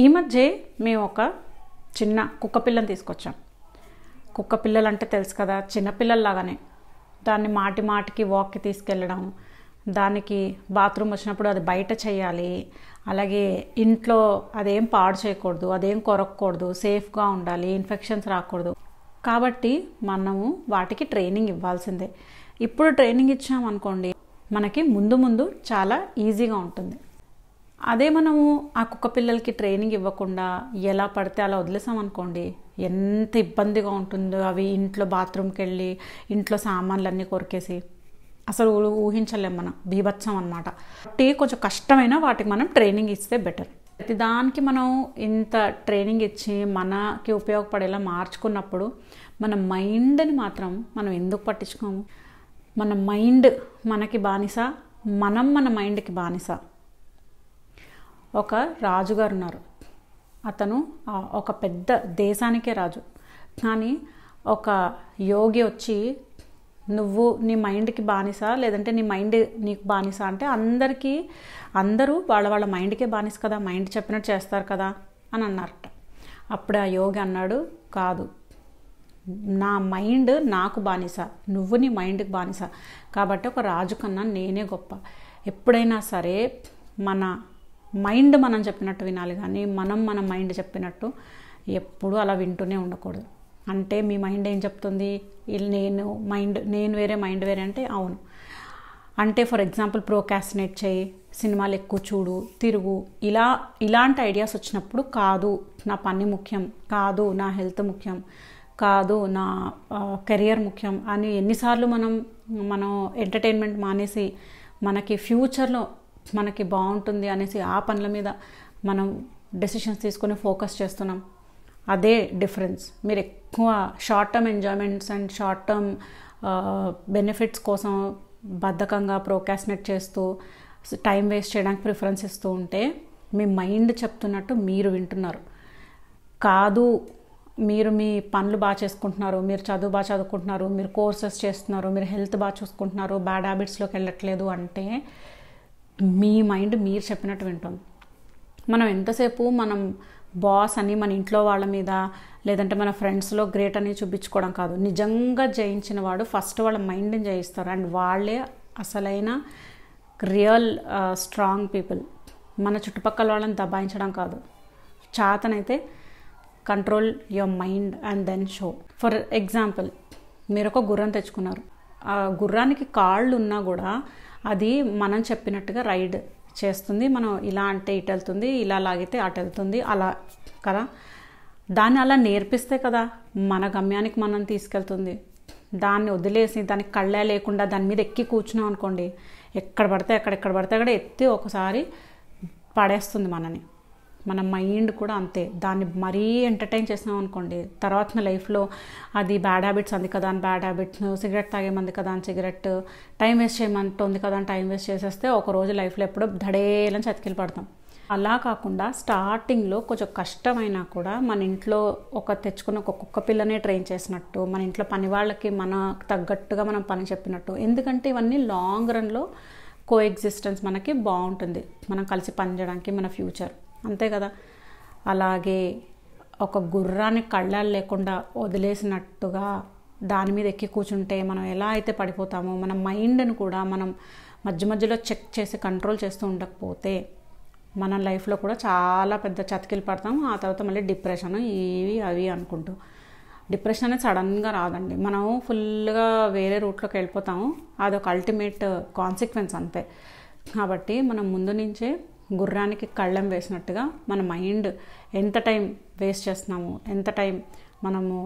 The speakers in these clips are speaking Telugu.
ఈ మధ్య మేము ఒక చిన్న కుక్క పిల్లని తీసుకొచ్చాం కుక్క పిల్లలు అంటే తెలుసు కదా చిన్నపిల్లల్లాగానే దాన్ని మాటి మాటికి వాక్కి తీసుకెళ్ళడం దానికి బాత్రూమ్ వచ్చినప్పుడు అది బయట చేయాలి అలాగే ఇంట్లో అదేం పాడు చేయకూడదు అదేం కొరకూడదు సేఫ్గా ఉండాలి ఇన్ఫెక్షన్స్ రాకూడదు కాబట్టి మనము వాటికి ట్రైనింగ్ ఇవ్వాల్సిందే ఇప్పుడు ట్రైనింగ్ ఇచ్చామనుకోండి మనకి ముందు ముందు చాలా ఈజీగా ఉంటుంది అదే మనము ఆ కుక్క పిల్లలకి ట్రైనింగ్ ఇవ్వకుండా ఎలా పడితే అలా వదిలేసామనుకోండి ఎంత ఇబ్బందిగా ఉంటుందో అవి ఇంట్లో బాత్రూమ్కి వెళ్ళి ఇంట్లో సామాన్లన్నీ కొరికేసి అసలు ఊహించలేం మనం బీభత్సం అనమాట టీ కొంచెం కష్టమైన వాటికి మనం ట్రైనింగ్ ఇస్తే బెటర్ ప్రతి దానికి మనం ఇంత ట్రైనింగ్ ఇచ్చి మనకి ఉపయోగపడేలా మార్చుకున్నప్పుడు మన మైండ్ని మాత్రం మనం ఎందుకు పట్టించుకోము మన మైండ్ మనకి బానిస మనం మన మైండ్కి బానిస ఒక రాజుగారు ఉన్నారు అతను ఒక పెద్ద దేశానికే రాజు కానీ ఒక యోగి వచ్చి నువ్వు నీ మైండ్కి బానిస లేదంటే నీ మైండ్ నీకు బానిస అంటే అందరికీ అందరూ వాళ్ళ వాళ్ళ మైండ్కే బానిస కదా మైండ్ చెప్పినట్టు చేస్తారు కదా అని అన్నారట అప్పుడు ఆ యోగి అన్నాడు కాదు నా మైండ్ నాకు బానిస నువ్వు నీ మైండ్కి బానిస కాబట్టి ఒక రాజు కన్నా నేనే గొప్ప ఎప్పుడైనా సరే మన మైండ్ మనం చెప్పినట్టు వినాలి కానీ మనం మన మైండ్ చెప్పినట్టు ఎప్పుడూ అలా వింటూనే ఉండకూడదు అంటే మీ మైండ్ ఏం చెప్తుంది నేను మైండ్ నేను వేరే మైండ్ వేరే అంటే అవును అంటే ఫర్ ఎగ్జాంపుల్ ప్రోకాసినేట్ చేయి సినిమాలు ఎక్కువ చూడు తిరుగు ఇలా ఇలాంటి ఐడియాస్ వచ్చినప్పుడు కాదు నా పని ముఖ్యం కాదు నా హెల్త్ ముఖ్యం కాదు నా కెరియర్ ముఖ్యం అని ఎన్నిసార్లు మనం మనం ఎంటర్టైన్మెంట్ మానేసి మనకి ఫ్యూచర్లో మనకి బాగుంటుంది అనేసి ఆ పనుల మీద మనం డెసిషన్స్ తీసుకొని ఫోకస్ చేస్తున్నాం అదే డిఫరెన్స్ మీరు ఎక్కువ short term enjoyments and short term benefits కోసం బద్ధకంగా ప్రోకాస్నేట్ చేస్తూ టైం వేస్ట్ చేయడానికి ప్రిఫరెన్స్ ఇస్తూ ఉంటే మీ మైండ్ చెప్తున్నట్టు మీరు వింటున్నారు కాదు మీరు మీ పనులు బాగా చేసుకుంటున్నారు మీరు చదువు బాగా చదువుకుంటున్నారు మీరు కోర్సెస్ చేస్తున్నారు మీరు హెల్త్ బాగా చూసుకుంటున్నారు బ్యాడ్ హ్యాబిట్స్లోకి వెళ్ళట్లేదు అంటే మీ మైండ్ మీరు చెప్పినట్టు వింటుంది మనం ఎంతసేపు మనం బాస్ అని మన ఇంట్లో వాళ్ళ మీద లేదంటే మన ఫ్రెండ్స్లో గ్రేట్ అని చూపించుకోవడం కాదు నిజంగా జయించిన వాడు ఫస్ట్ వాళ్ళ మైండ్ని జయిస్తారు అండ్ వాళ్ళే అసలైన రియల్ స్ట్రాంగ్ పీపుల్ మన చుట్టుపక్కల వాళ్ళని దబాయించడం కాదు చాతనైతే control your mind and then show for example మీరు ఒక గుర్రం తెచ్చుకున్నారు ఆ గుర్రానికి కాళ్ళు ఉన్నా కూడా అది మనం చెప్పినట్టుగా రైడ్ చేస్తుంది మనం ఇలా అంటే ఇటు వెళ్తుంది ఇలా లాగితే అటు వెళ్తుంది అలా కదా దాన్ని అలా నేర్పిస్తే కదా మన గమ్యానికి మనం తీసుకెళ్తుంది దాన్ని వదిలేసి దానికి కళ్ళే లేకుండా దాని మీద ఎక్కి కూర్చున్నాం అనుకోండి ఎక్కడ పడితే అక్కడ ఎక్కడ పడితే అక్కడ ఎత్తి ఒకసారి పడేస్తుంది మనని మన మైండ్ కూడా అంతే దాన్ని మరీ ఎంటర్టైన్ చేసినాం అనుకోండి తర్వాత లైఫ్లో అది బ్యాడ్ హ్యాబిట్స్ అంది కదా అని బ్యాడ్ హ్యాబిట్స్ సిగరెట్ తాగేమంది కదా అని సిగరెట్ టైం వేస్ట్ చేయమంటుంది కదా అని టైం వేస్ట్ చేసేస్తే ఒక రోజు లైఫ్లో ఎప్పుడో ధడేలని చతికిలు పడతాం అలా కాకుండా స్టార్టింగ్లో కొంచెం కష్టమైనా కూడా మన ఇంట్లో ఒక తెచ్చుకున్న ఒక కుక్క పిల్లనే ట్రైన్ చేసినట్టు మన ఇంట్లో పని వాళ్ళకి మన తగ్గట్టుగా మనం పని చెప్పినట్టు ఎందుకంటే ఇవన్నీ లాంగ్ రన్లో కో ఎగ్జిస్టెన్స్ మనకి బాగుంటుంది మనం కలిసి పనిచేయడానికి మన ఫ్యూచర్ అంతే కదా అలాగే ఒక గుర్రాన్ని కళ్ళాలు లేకుండా వదిలేసినట్టుగా దాని మీద ఎక్కి కూర్చుంటే మనం ఎలా అయితే పడిపోతామో మన మైండ్ని కూడా మనం మధ్య మధ్యలో చెక్ చేసి కంట్రోల్ చేస్తూ ఉండకపోతే మన లైఫ్లో కూడా చాలా పెద్ద చతికిలు పడతాం ఆ తర్వాత మళ్ళీ డిప్రెషన్ ఇవి అవి అనుకుంటూ డిప్రెషన్ అనేది సడన్గా రాదండి మనం ఫుల్గా వేరే రూట్లోకి వెళ్ళిపోతాము అది ఒక అల్టిమేట్ కాన్సిక్వెన్స్ అంతే కాబట్టి మనం ముందు నుంచే గుర్రానికి కళ్ళెం వేసినట్టుగా మన మైండ్ ఎంత టైం వేస్ట్ చేస్తున్నాము ఎంత టైం మనము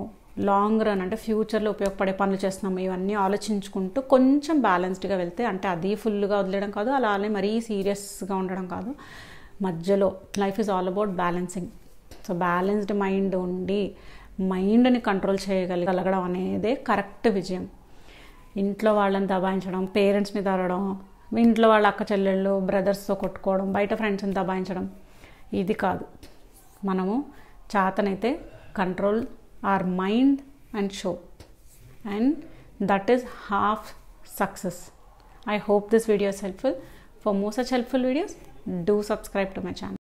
లాంగ్ రన్ అంటే ఫ్యూచర్లో ఉపయోగపడే పనులు చేస్తున్నాము ఇవన్నీ ఆలోచించుకుంటూ కొంచెం బ్యాలెన్స్డ్గా వెళ్తే అంటే అది ఫుల్గా వదిలేయడం కాదు అలానే మరీ సీరియస్గా ఉండడం కాదు మధ్యలో life is all about balancing so balanced mind ఉండి మైండ్ని కంట్రోల్ చేయగలగలగడం అనేదే కరెక్ట్ విజయం ఇంట్లో వాళ్ళని దబాయించడం పేరెంట్స్ని తరడం ఇంట్లో వాళ్ళ అక్క చెల్లెళ్ళు బ్రదర్స్తో కొట్టుకోవడం బయట ఫ్రెండ్స్ని దబాయించడం ఇది కాదు మనము చాతనైతే control our mind and show and that is half success I hope this video helpful for most helpful videos do subscribe to my channel